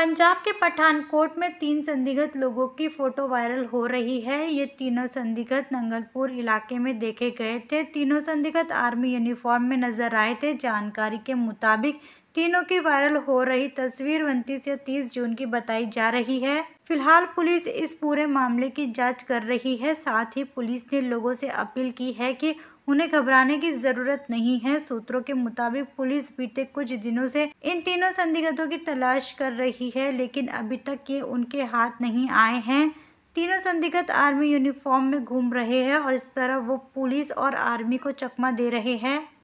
पंजाब के पठानकोट में तीन संदिग्ध लोगों की फोटो वायरल हो रही है ये तीनों संदिग्ध नंगलपुर इलाके में देखे गए थे तीनों संदिग्ध आर्मी यूनिफॉर्म में नजर आए थे जानकारी के मुताबिक तीनों की वायरल हो रही तस्वीर उनतीस या तीस जून की बताई जा रही है फिलहाल पुलिस इस पूरे मामले की जांच कर रही है साथ ही पुलिस ने लोगों से अपील की है कि उन्हें घबराने की जरूरत नहीं है सूत्रों के मुताबिक पुलिस बीते कुछ दिनों से इन तीनों संदिग्धों की तलाश कर रही है लेकिन अभी तक ये उनके हाथ नहीं आए हैं तीनों संदिग्ध आर्मी यूनिफॉर्म में घूम रहे हैं और इस तरह वो पुलिस और आर्मी को चकमा दे रहे हैं